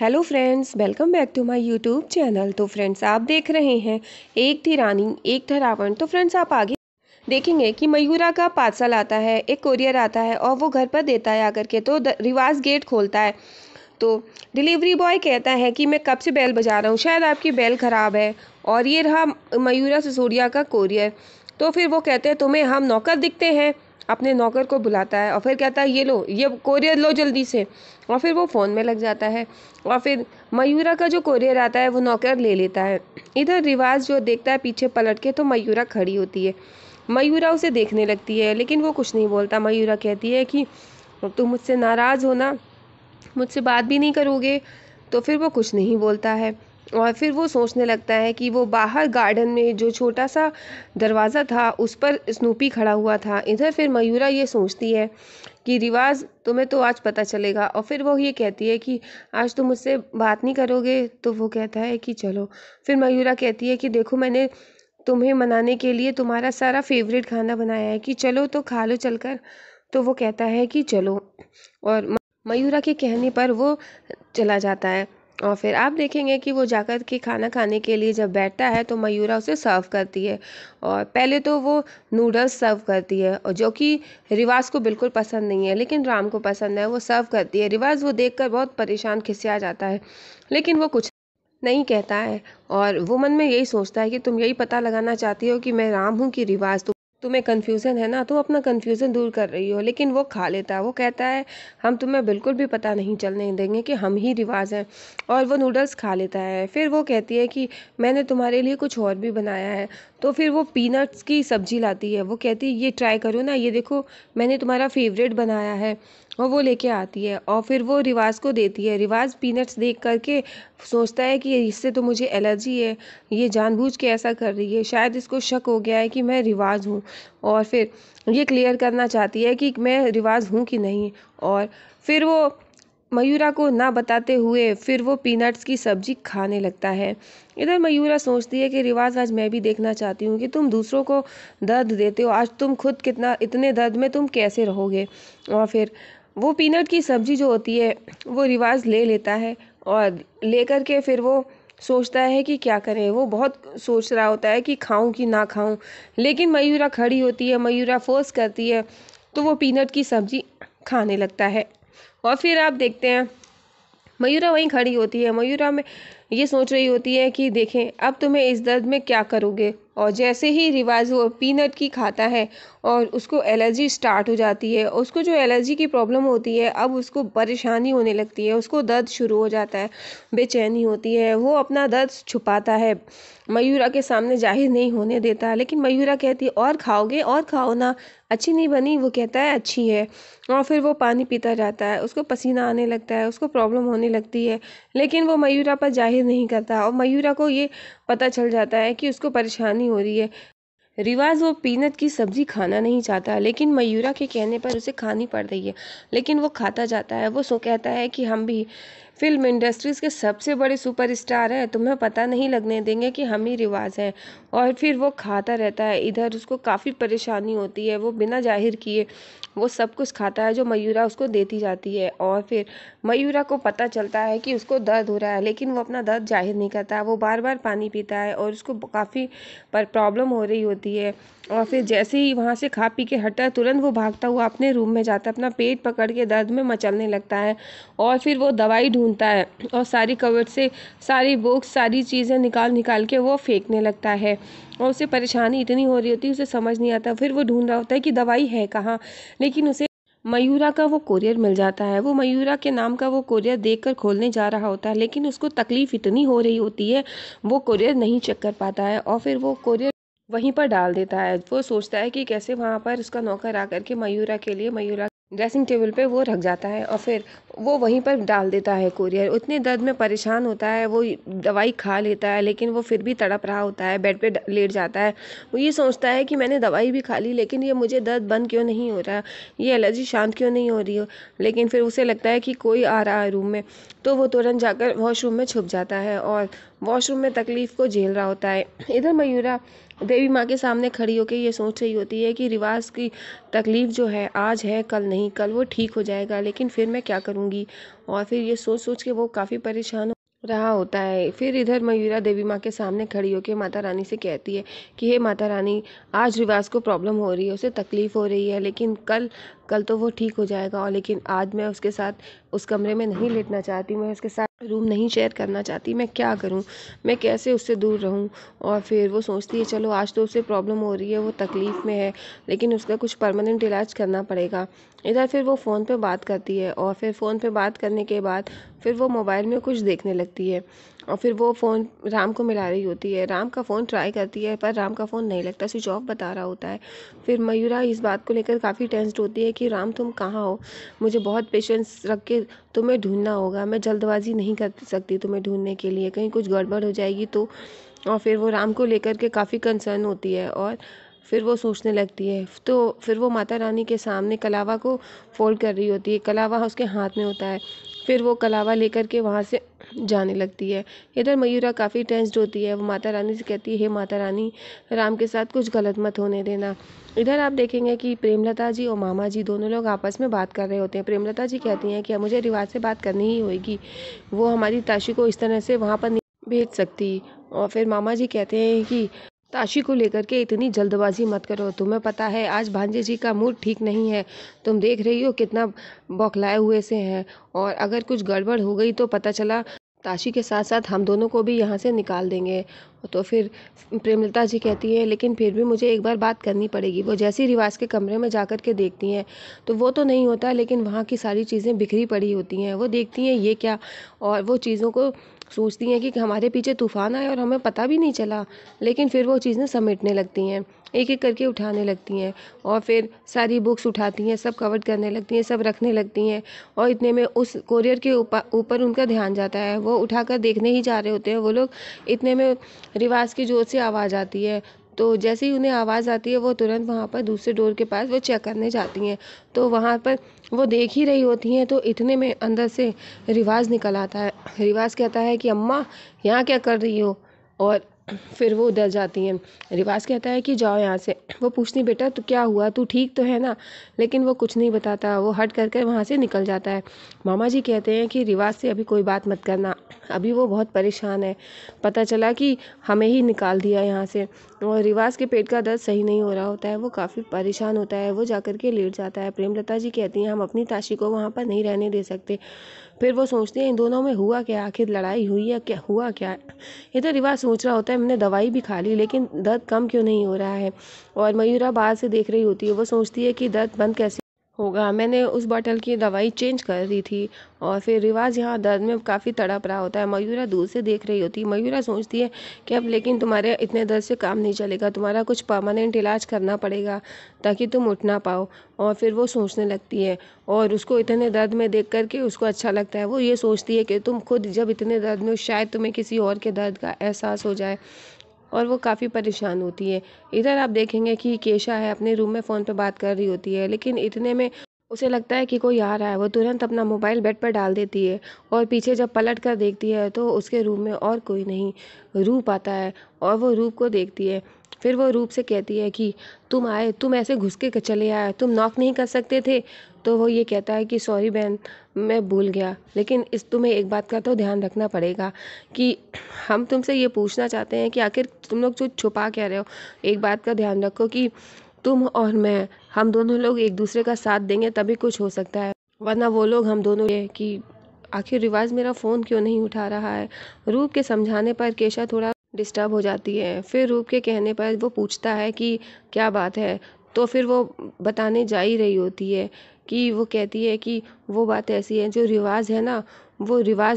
hello friends welcome back to my YouTube channel तो friends आप देख रहे हैं एक थी रानी एक था रावण तो फ्रेंड्स आप आगे देखेंगे कि मयूरा का पार्सल आता है एक कोरियर आता है और वो घर पर देता है आकर के तो रिवाज गेट खोलता है तो डिलीवरी बॉय कहता है कि मैं कब से बैल बजा रहा हूँ शायद आपकी बैल ख़राब है और ये रहा मयूरा ससुरिया का कोरियर तो फिर वो कहते हैं तुम्हें हम नौकर दिखते हैं अपने नौकर को बुलाता है और फिर कहता है ये लो ये कोरियर लो जल्दी से और फिर वो फ़ोन में लग जाता है और फिर मयूरा का जो कोरियर आता है वो नौकर ले लेता है इधर रिवाज जो देखता है पीछे पलट के तो मयूरा खड़ी होती है मयूरा उसे देखने लगती है लेकिन वो कुछ नहीं बोलता मयूरा कहती है कि तुम मुझसे नाराज़ हो ना मुझसे बात भी नहीं करोगे तो फिर वो कुछ नहीं बोलता है और फिर वो सोचने लगता है कि वो बाहर गार्डन में जो छोटा सा दरवाज़ा था उस पर स्नूपी खड़ा हुआ था इधर फिर मयूरा ये सोचती है कि रिवाज तुम्हें तो आज पता चलेगा और फिर वो ये कहती है कि आज तुम मुझसे बात नहीं करोगे तो वो कहता है कि चलो फिर मयूरा कहती है कि देखो मैंने तुम्हें मनाने के लिए तुम्हारा सारा फेवरेट खाना बनाया है कि चलो तो खा लो चलकर तो वो कहता है कि चलो और मयूरा के कहने पर वो चला जाता है और फिर आप देखेंगे कि वो जाकर के खाना खाने के लिए जब बैठता है तो मयूरा उसे सर्व करती है और पहले तो वो नूडल्स सर्व करती है और जो कि रिवाज को बिल्कुल पसंद नहीं है लेकिन राम को पसंद है वो सर्व करती है रिवाज वो कर बहुत परेशान खिसिया जाता है लेकिन वो कुछ नहीं कहता है और वो मन में यही सोचता है कि तुम यही पता लगाना चाहती हो कि मैं राम हूँ कि रिवाज तो तुम्हें कन्फ्यूज़न है ना तुम अपना कन्फ्यूज़न दूर कर रही हो लेकिन वो खा लेता है वो कहता है हम तुम्हें बिल्कुल भी पता नहीं चलने देंगे कि हम ही रिवाज हैं और वो नूडल्स खा लेता है फिर वो कहती है कि मैंने तुम्हारे लिए कुछ और भी बनाया है तो फिर वो पीनट्स की सब्ज़ी लाती है वो कहती है ये ट्राई करो ना ये देखो मैंने तुम्हारा फेवरेट बनाया है और वो लेके आती है और फिर वो रिवाज को देती है रिवाज पीनट्स देख करके सोचता है कि इससे तो मुझे एलर्जी है ये जानबूझ के ऐसा कर रही है शायद इसको शक हो गया है कि मैं रिवाज हूँ और फिर ये क्लियर करना चाहती है कि मैं रिवाज हूँ कि नहीं और फिर वो मयूरा को ना बताते हुए फिर वो पीनट्स की सब्जी खाने लगता है इधर मयूरा सोचती है कि रिवाज आज मैं भी देखना चाहती हूँ कि तुम दूसरों को दर्द देते हो आज तुम खुद कितना इतने दर्द में तुम कैसे रहोगे और फिर वो पीनट की सब्जी जो होती है वो रिवाज ले लेता है और लेकर के फिर वो सोचता है कि क्या करें वो बहुत सोच रहा होता है कि खाऊं कि ना खाऊं लेकिन मयूरा खड़ी होती है मयूरा फोर्स करती है तो वो पीनट की सब्जी खाने लगता है और फिर आप देखते हैं मयूरा वहीं खड़ी होती है मयूरा में ये सोच रही होती है कि देखें अब तुम्हें इस दर्द में क्या करोगे और जैसे ही रिवाज वो पीनट की खाता है और उसको एलर्जी स्टार्ट हो जाती है उसको जो एलर्जी की प्रॉब्लम होती है अब उसको परेशानी होने लगती है उसको दर्द शुरू हो जाता है बेचैनी होती है वो अपना दर्द छुपाता है मयूरा के सामने जाहिर नहीं होने देता लेकिन मयूरा कहती है और खाओगे और खाओ ना अच्छी नहीं बनी वो कहता है अच्छी है और फिर वो पानी पीता जाता है उसको पसीना आने लगता है उसको प्रॉब्लम होने लगती है लेकिन वो मयूरा पर जाहिर नहीं करता और मयूरा को ये पता चल जाता है कि उसको परेशानी हो रही है रिवाज वो पीनट की सब्ज़ी खाना नहीं चाहता लेकिन मयूरा के कहने पर उसे खानी पड़ रही है लेकिन वो खाता जाता है वो सो कहता है कि हम भी फ़िल्म इंडस्ट्रीज़ के सबसे बड़े सुपरस्टार हैं तुम्हें पता नहीं लगने देंगे कि हम ही रिवाज़ हैं और फिर वो खाता रहता है इधर उसको काफ़ी परेशानी होती है वो बिना जाहिर किए वो सब कुछ खाता है जो मयूरा उसको देती जाती है और फिर मयूरा को पता चलता है कि उसको दर्द हो रहा है लेकिन वो अपना दर्द जाहिर नहीं करता वो बार बार पानी पीता है और उसको काफ़ी पर प्रॉब्लम हो रही होती है और फिर जैसे ही वहाँ से खा पी के हटा तुरंत वो भागता हुआ अपने रूम में जाता है अपना पेट पकड़ के दर्द में मचलने लगता है और फिर वो दवाई ढूंढता है और सारी कवर से सारी बुक्स सारी चीज़ें निकाल निकाल के वो फेंकने लगता है और उसे परेशानी इतनी हो रही होती है उसे समझ नहीं आता फिर वो ढूंढ रहा होता है कि दवाई है कहाँ लेकिन उसे मयूरा का वो कोरियर मिल जाता है वो मयूरा के नाम का वो कोरियर देखकर खोलने जा रहा होता है लेकिन उसको तकलीफ़ इतनी हो रही होती है वो कोरियर नहीं चेक कर पाता है और फिर वो कोरियर वहीं पर डाल देता है वो सोचता है कि कैसे वहाँ पर उसका नौकर आकर के मयूरा के लिए मयूरा ड्रेसिंग टेबल पे वो रख जाता है और फिर वो वहीं पर डाल देता है कुरियर उतने दर्द में परेशान होता है वो दवाई खा लेता है लेकिन वो फिर भी तड़प रहा होता है बेड पे लेट जाता है वो ये सोचता है कि मैंने दवाई भी खा ली लेकिन ये मुझे दर्द बंद क्यों नहीं हो रहा ये एलर्जी शांत क्यों नहीं हो रही हो लेकिन फिर उसे लगता है कि कोई आ रहा है रूम में तो वो तुरंत जाकर वॉशरूम में छुप जाता है और वॉशरूम में तकलीफ़ को झेल रहा होता है इधर मयूरा देवी माँ के सामने खड़ी होकर ये सोच रही होती है कि रिवाज की तकलीफ़ जो है आज है कल नहीं कल वो ठीक हो जाएगा लेकिन फिर मैं क्या करूँगी और फिर ये सोच सोच के वो काफ़ी परेशान रहा होता है फिर इधर मयूरा देवी माँ के सामने खड़ी होकर माता रानी से कहती है कि हे माता रानी आज रिवाज को प्रॉब्लम हो रही है उसे तकलीफ़ हो रही है लेकिन कल कल तो वो ठीक हो जाएगा और लेकिन आज मैं उसके साथ उस कमरे में नहीं लेटना चाहती मैं उसके साथ रूम नहीं शेयर करना चाहती मैं क्या करूँ मैं कैसे उससे दूर रहूँ और फिर वो सोचती है चलो आज तो उसे प्रॉब्लम हो रही है वो तकलीफ़ में है लेकिन उसका कुछ परमानेंट इलाज करना पड़ेगा इधर फिर वो फ़ोन पर बात करती है और फिर फ़ोन पर बात करने के बाद फिर वो मोबाइल में कुछ देखने लगती है और फिर वो फ़ोन राम को मिला रही होती है राम का फ़ोन ट्राई करती है पर राम का फ़ोन नहीं लगता स्विच ऑफ बता रहा होता है फिर मयूरा इस बात को लेकर काफ़ी टेंस्ड होती है कि राम तुम कहाँ हो मुझे बहुत पेशेंस रख के तुम्हें ढूँढना होगा मैं जल्दबाज़ी नहीं कर सकती तुम्हें ढूंढने के लिए कहीं कुछ गड़बड़ हो जाएगी तो और फिर वो राम को लेकर के काफ़ी कंसर्न होती है और फिर वो सोचने लगती है तो फिर वो माता रानी के सामने कलावा को फोल्ड कर रही होती है कलावा उसके हाथ में होता है फिर वो कलावा लेकर के वहाँ से जाने लगती है इधर तो मयूरा काफ़ी टेंस्ड होती है वो माता रानी से कहती है हे माता रानी राम के साथ कुछ गलत मत होने देना इधर आप देखेंगे कि प्रेमलता जी और मामा जी दोनों लोग आपस में बात कर रहे होते हैं प्रेमलता जी कहती हैं कि मुझे रिवाज से बात करनी ही होगी वो हमारी ताशी को इस तरह से वहाँ पर नहीं भेज सकती और फिर मामा जी कहते हैं कि ताशी को लेकर के इतनी जल्दबाजी मत करो तुम्हें पता है आज भांजे जी का मूड ठीक नहीं है तुम देख रही हो कितना बौखलाए हुए से हैं और अगर कुछ गड़बड़ हो गई तो पता चला ताशी के साथ साथ हम दोनों को भी यहाँ से निकाल देंगे तो फिर प्रेमलता जी कहती है लेकिन फिर भी मुझे एक बार बात करनी पड़ेगी वो जैसी रिवाज के कमरे में जा कर के देखती हैं तो वो तो नहीं होता लेकिन वहाँ की सारी चीज़ें बिखरी पड़ी होती हैं वो देखती हैं ये क्या और वो चीज़ों को सोचती हैं कि हमारे पीछे तूफ़ान आया और हमें पता भी नहीं चला लेकिन फिर वो चीज़ें समेटने लगती हैं एक एक करके उठाने लगती हैं और फिर सारी बुक्स उठाती हैं सब कवर करने लगती हैं सब रखने लगती हैं और इतने में उस कोरियर के ऊपर उनका ध्यान जाता है वो उठाकर देखने ही जा रहे होते हैं वो लोग इतने में रिवाज की जोर से आवाज़ आती है तो जैसे ही उन्हें आवाज़ आती है वो तुरंत वहाँ पर दूसरे डोर के पास वो चेक करने जाती हैं तो वहाँ पर वो देख ही रही होती हैं तो इतने में अंदर से रिवाज़ निकल आता है रिवाज़ कहता है कि अम्मा यहाँ क्या कर रही हो और फिर वो उधर जाती हैं रिवाज़ कहता है कि जाओ यहाँ से वो पूछती बेटा तो क्या हुआ तू ठीक तो है ना लेकिन वो कुछ नहीं बताता वो हट कर कर वहाँ से निकल जाता है मामा जी कहते हैं कि रिवाज़ से अभी कोई बात मत करना अभी वो बहुत परेशान है पता चला कि हमें ही निकाल दिया यहाँ से और रिवाज़ के पेट का दर्द सही नहीं हो रहा होता है वो काफ़ी परेशान होता है वो जा के लेट जाता है प्रेमलता जी कहती हैं हम अपनी ताशी को वहाँ पर नहीं रहने दे सकते फिर वो सोचते हैं इन दोनों में हुआ क्या आखिर लड़ाई हुई या क्या हुआ क्या इधर तो रिवाज सोच रहा होता है मैंने दवाई भी खा ली लेकिन दर्द कम क्यों नहीं हो रहा है और मयूरा बाहर से देख रही होती है वो सोचती है कि दर्द बंद कैसे होगा मैंने उस बॉटल की दवाई चेंज कर दी थी और फिर रिवाज यहाँ दर्द में काफ़ी तड़प रहा होता है मयूरा दूर से देख रही होती है मयूरा सोचती है कि अब लेकिन तुम्हारे इतने दर्द से काम नहीं चलेगा तुम्हारा कुछ परमानेंट इलाज करना पड़ेगा ताकि तुम उठ ना पाओ और फिर वो सोचने लगती है और उसको इतने दर्द में देख करके उसको अच्छा लगता है वो ये सोचती है कि तुम खुद जब इतने दर्द में शायद तुम्हें किसी और के दर्द का एहसास हो जाए और वो काफ़ी परेशान होती है इधर आप देखेंगे कि केशा है अपने रूम में फ़ोन पर बात कर रही होती है लेकिन इतने में उसे लगता है कि कोई आ रहा है वो तुरंत अपना मोबाइल बेड पर डाल देती है और पीछे जब पलट कर देखती है तो उसके रूम में और कोई नहीं रूप आता है और वो रूप को देखती है फिर वो रूप से कहती है कि तुम आए तुम ऐसे घुस के चले आए तुम नॉक नहीं कर सकते थे तो वो ये कहता है कि सॉरी बहन मैं भूल गया लेकिन इस तुम्हें एक बात का तो ध्यान रखना पड़ेगा कि हम तुमसे ये पूछना चाहते हैं कि आखिर तुम लोग जो छुपा कह रहे हो एक बात का ध्यान रखो कि तुम और मैं हम दोनों लोग एक दूसरे का साथ देंगे तभी कुछ हो सकता है वरना वो लोग हम दोनों ये कि आखिर रिवाज मेरा फ़ोन क्यों नहीं उठा रहा है रूप के समझाने पर केशा थोड़ा डिस्टर्ब हो जाती है फिर रूप के कहने पर वो पूछता है कि क्या बात है तो फिर वो बताने जा ही रही होती है कि वो कहती है कि वो बात ऐसी है जो रिवाज है ना वो रिवाज